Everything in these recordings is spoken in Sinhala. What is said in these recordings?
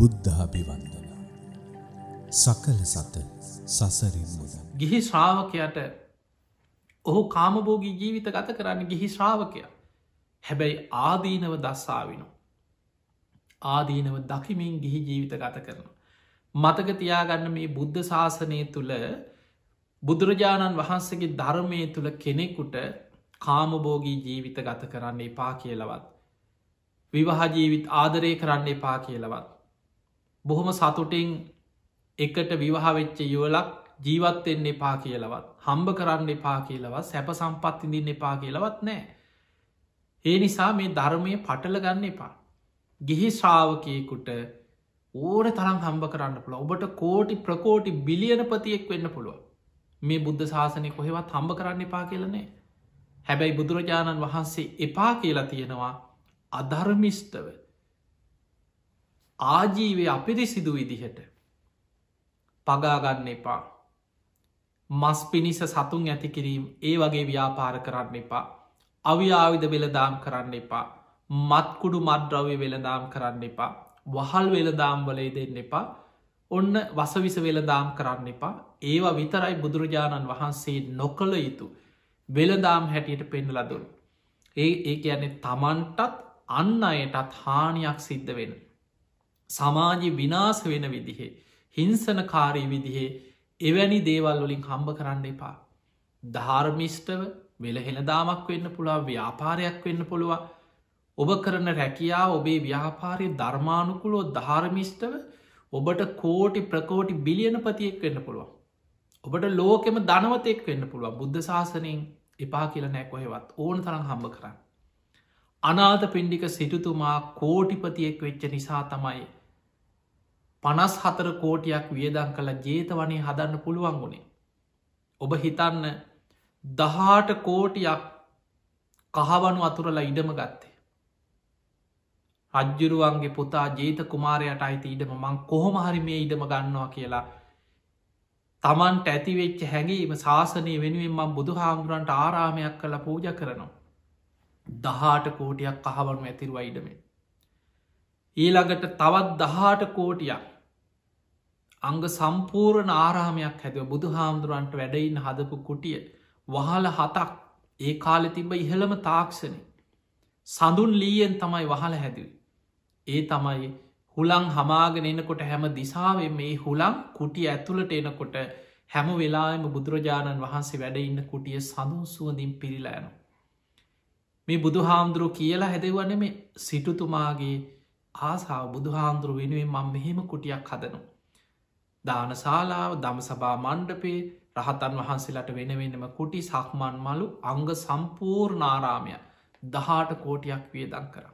බුද්ධාභිවන්දන. සකල සත සසරින් මුදන්. ගිහි ශ්‍රාවකයට ඔහු කාමභෝගී ජීවිත ගත කරන්න ගිහි ශ්‍රාවකය. හැබැයි ආදීනව දස්සාවිනු. ආදීනව දකිමින් ගිහි ජීවිත ගත කරන. මතක තියාගන්න මේ බුද්ධ ශාසනය තුළ බුදුරජාණන් වහන්සගේ ධර්මය තුළ කෙනෙකුට කාමභෝගී ජීවිත ගත කරන්න එපා කියලවත්. විවාහජීවිත් ආදරය කරන්න එපා කියලවත්. බොහොම සතුටින් එකට විවාහවෙච්ච යුවලක් ජීවත්වෙන්න එපා කියලවත් හම්බ කරන්න එපා කියලවත් සැප සම්පත්තිඳින් එපා කියලවත් නෑ. ඒ නිසා මේ ධර්මය පටලගන්න එපා. ගිහි ශ්‍රාවකයකුට ඕන තරම් හම්බ කරන්න පුළ ඔබට කෝටි ප්‍රකෝටි බිලියනපතියෙක් වෙන්න පුළුව. මේ බුද්ධ ශාසනය කොහෙවත් හම්බ කරන්න එපා කියලනේ. හැබැයි බුදුරජාණන් වහන්සේ එපා කියලා තියෙනවා අධර්මිෂ්ටව ආජීවය අපිරිසිදු විදිහට පගාගන්න එපා මස් පිණිස සතුන් ඇති කිරීම් ඒ වගේ ව්‍යාපාර කරන්න එපා අව්‍යාවිධ වෙලදාම් කරන්න එපා මත්කුඩු මද්‍රව්‍ය වෙලදාම් කරන්න එපා වහල් වෙලදාම් වලේ දෙන්න එපා ඔන්න වසවිස වෙලදාම් කරන්න එපා ඒවා විතරයි බුදුරජාණන් වහන්සේ නොකළ යුතු වෙලදාම් හැටියට පෙන්ලදුන් ඒ ඒ කියන්නේ තමන්ටත් අන්න අයටත් හානියක් සිද්ධ වෙන සමාජය විනාස වෙන විදිහේ හිංසනකාරී විදිහේ එවැනි දේවල් වලින් හම්බ කරන්න එපා. ධාර්මිෂ්ටව වෙල හෙළදාමක් වෙන්න පුළා ව්‍යාපාරයක් වෙන්න පුළුව ඔබ කරන රැකියා ඔබේ ව්‍යාපාරය ධර්මානුකුලෝ ධාර්මිෂ්ටව ඔබට කෝටි ප්‍රකෝටි බිලියනපතියෙක් වෙන්න පුළුවන්. ඔබට ලෝකෙම ධනවතෙක් වෙන්න පුළුව බුද්ධ ශාසනයෙන් එපා කියලනෑ කොහෙවත් ඕන තරම් හම්බ කරන්න. අනාත පින්ඩික සිටුතුමා කෝටිපතියෙක් වෙච්ච නිසා තමයි පනස් හතර කෝටයක් වියදං කළ ජේතවනේ හදන්න පුළුවන් ගුණේ. ඔබ හිතන්න දහාට කෝටයක් කහවනු අතුරලා ඉඩම ගත්තේ. රජ්ජුරුවන්ගේ පුතා ජේත කුමාරයට අයිති ඉඩම මං කොහොමහරි මේ ඉඩම ගන්නවා කියලා තමන්ට ඇතිවෙච්ච හැඟීම ශාසනය වෙනුවෙන් මං බුදු හාමුදුරන්ට ආරාමයක් කළ පූජ කරනවා. දහාට කෝටයක් කහවනු ඇතිරුවා ඉඩමේ ඊළඟට තවත් දහට කෝටියක් අංග සම්පූර්ණ ආරාමයක් හැදව බුදු හාමුදුරුවන්ට වැඩයින් හදපු කුටිය වහල හතක් ඒ කාලෙ තිබ ඉහළම තාක්ෂණය සඳුන් ලීයෙන් තමයි වහල හැදව ඒ තමයි හුළං හමාගෙන එනකොට හැම දිසාාවෙන් මේ හුළං කුටිය ඇතුළට එනකොට හැම වෙලාම බුදුරජාණන් වහන්සේ වැඩඉන්න කුටිය සඳුන් සුවඳින් පිරිලා යනු මේ බුදු හාමුදුරුව කියලා හැදවන මේ සිටුතුමාගේ ආසාාව බුදුහාන්දුරු වෙනුවෙන් මං මෙහෙම කුටියක් හදනු. දානශාලාව දමසභා මණ්ඩපේ රහතන් වහන්සේලට වෙනවෙනම කුටි සක්මන් මලු අංග සම්පූර්ණාරාමය දහාට කෝටයක් වියදන් කර.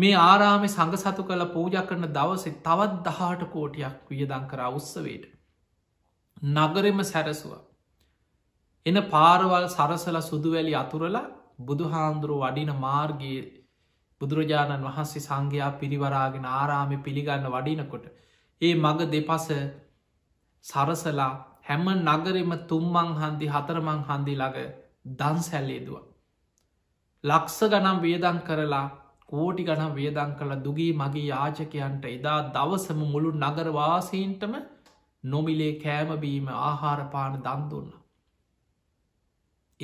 මේ ආරාමි සඟ සතු කළ පූජ කරන දවසේ තවත් දහට කෝටයක් වියදන් කර උත්සවයට. නගරෙම සැරසුව. එන පාරවල් සරසල සුදුවැලි අතුරලා බුදුහාන්දුරු වඩින මාර්ගයේ බුදුරජාණන් වහන්සේ සංඝයා පිරිවරාගෙන ආරාමි පිළිගන්න වඩිනකොට. ඒ මඟ දෙපස සරසලා හැම නගරෙම තුම්මං හන්දි හතරමං හන්දි ළඟ දන් සැල්ලේදවා. ලක්ස ගනම් වියදන් කරලා කෝටි ගනම් වියදන් කළ දුගී මගේ යාචකයන්ට එදා දවසම මුළු නගරවාසීන්ටම නොමිලේ කෑමබීම ආහාරපාන දන්දුන්න.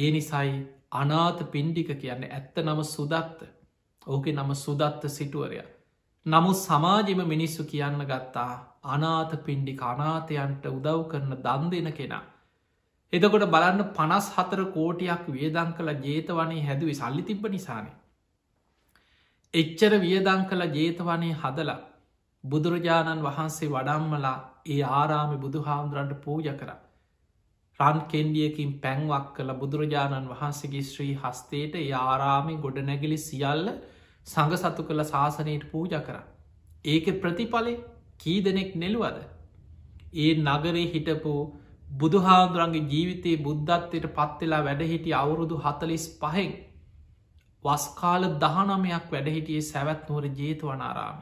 ඒ නිසයි අනාත පින්ඩික කියන්න ඇත්ත නම සුදත්ත ඕක නම සුදත්ත සිටුවරය. නමුත් සමාජම මිනිස්සු කියන්න ගත්තා අනාත පින්ඩි කනාතයන්ට උදව් කරන දන් දෙන කෙනා. එදකොට බලන්න පනස් හතර කෝටියක් වියදං කළ ජේතවනේ හැදුවේ සල්ලි තිබ්බ නිසානේ. එච්චර වියදං කළ ජේතවනේ හදලා බුදුරජාණන් වහන්සේ වඩම්මලා ඒ ආරාමි බුදුහාමුදුරන්ට පූජ කර. රන් කෙන්ඩියකින් පැන්වක් කළ බුදුරජාණන් වහන්සේගේ ශ්‍රී හස්තේට ඒ ආරාමි ගොඩනැගිලි සියල්ල සඟ සතු කළ ශාසනයට පූජ කර. ඒක ප්‍රතිඵලේ කී දෙනෙක් නෙළුවද. ඒ නගරේ හිටපු බුදුහාන්දුරන්ගේ ජීවිතයේ බුද්ධත්වයට පත්වෙලා වැඩහිටි අවුරුදු හතලිස් පහෙන් වස්කාල දහනමයක් වැඩහිටියේ සැවැත් නුවර ජේතවනාරාම.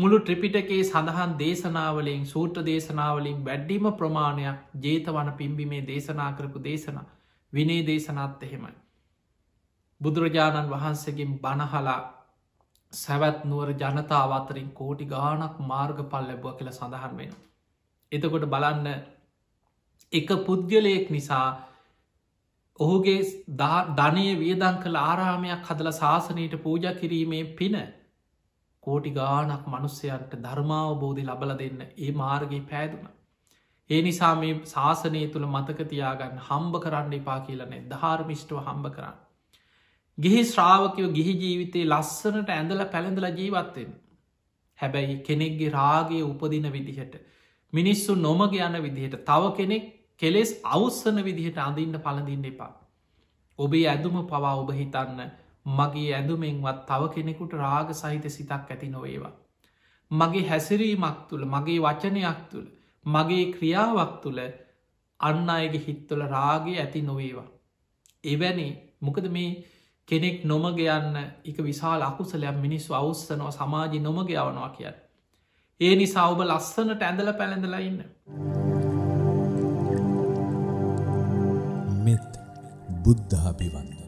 මුළු ට්‍රිපිටකේ සඳහන් දේශනාවලින් සූට්‍ර දේශනාවලින් වැඩ්ඩීම ප්‍රමාණයක් ජේතවන පිම්බිමේ දේශනා කරපු දේශනා විනේ දේශනත් එහෙමයි. බුදුරජාණන් වහන්සේගෙන් බණහලා සැවැත් නුවර ජනතාව අතරින් කෝටි ගානක් මාර්ග පල් ලැබුව කියල සඳහන් වෙන. එතකොට බලන්න එක පුද්ගලයෙක් නිසා ඔහුගේ ධනය වියදං කළ ආරාමයක් හදල ශාසනයට පූජ කිරීමේ පින කෝටි ගානක් මනුස්සයන්ට ධර්මාවබෝධි ලබල දෙන්න ඒ මාර්ගයේ පෑදුන. ඒ නිසා මේ ශාසනය තුළ මතකතියාගන්න හම්බ කරන්න එපා කියලනේ ධාර්මිෂ්ටව හම්බ කරන්න. ගිහි ශ්‍රාවකයෝ ගිහි ජීවිතේ ලස්සනට ඇඳල පැළඳල ජීවත්වෙන්. හැබැයි කෙනෙක්ගේ රාගේ උපදින විදිහට. මිනිස්සු නොමග යන විදිහට තව කෙනෙක් කෙලෙස් අවස්සන විදිහට අඳන්න පලඳින්න එපා. ඔබේ ඇඳුම පවා ඔබ හිතන්න මගේ ඇඳුමෙන්වත් තව කෙනෙකුට රාග සහිත සිතක් ඇති නොවේවා. මගේ හැසිරීමක් තුළ මගේ වචනයක් තුළ මගේ ක්‍රියාවක් තුළ අන්න අයගේ හිත්තුල රාගේ ඇති නොවේවා. එවැනි මොකද මේ කෙනෙක් නොමග යන්න එක විශාල අකුසලයක් මිනිස්සු අවස්සනවා සමාජි නොමග යවනවා කියන්න. ඒ නිසා ඔබ ලස්සනට ඇඳල පැළඳලා ඉන්න. මෙත් බුද්ධාභිවන්න.